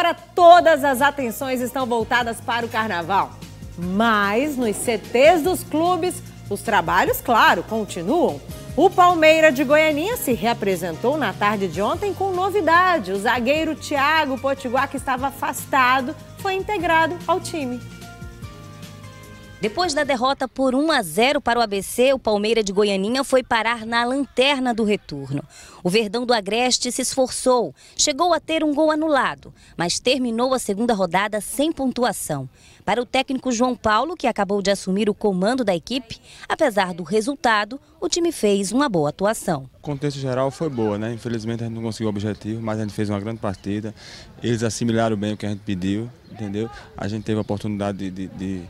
Agora todas as atenções estão voltadas para o carnaval. Mas nos CTs dos clubes, os trabalhos, claro, continuam. O Palmeira de Goianinha se reapresentou na tarde de ontem com novidade. O zagueiro Thiago Potiguar, que estava afastado, foi integrado ao time. Depois da derrota por 1 a 0 para o ABC, o Palmeiras de Goianinha foi parar na lanterna do retorno. O Verdão do Agreste se esforçou, chegou a ter um gol anulado, mas terminou a segunda rodada sem pontuação. Para o técnico João Paulo, que acabou de assumir o comando da equipe, apesar do resultado, o time fez uma boa atuação. O contexto geral foi boa, né? Infelizmente a gente não conseguiu o objetivo, mas a gente fez uma grande partida. Eles assimilaram bem o que a gente pediu, entendeu? A gente teve a oportunidade de, de, de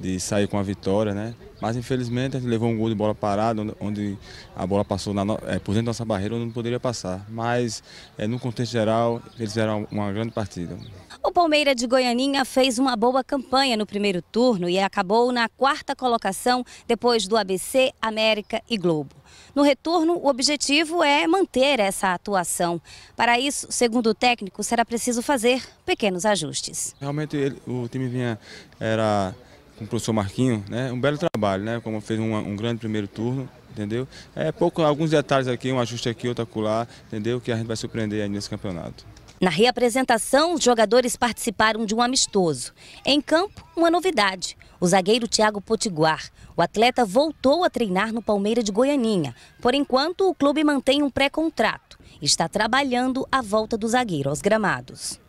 de sair com a vitória, né? Mas infelizmente a gente levou um gol de bola parada, onde a bola passou é, por dentro da nossa barreira, onde não poderia passar. Mas é, no contexto geral, eles fizeram uma grande partida. O Palmeiras de Goianinha fez uma boa campanha no primeiro turno e acabou na quarta colocação depois do ABC, América e Globo. No retorno, o objetivo é manter essa atuação. Para isso, segundo o técnico, será preciso fazer pequenos ajustes. Realmente ele, o time vinha era com o professor Marquinho, né? Um belo trabalho, né? Como fez um, um grande primeiro turno, entendeu? É pouco, alguns detalhes aqui, um ajuste aqui, outro acolá, entendeu? Que a gente vai surpreender aí nesse campeonato. Na reapresentação, os jogadores participaram de um amistoso. Em campo, uma novidade. O zagueiro Thiago Potiguar. O atleta voltou a treinar no Palmeiras de Goianinha. Por enquanto, o clube mantém um pré-contrato. Está trabalhando a volta do zagueiro aos gramados.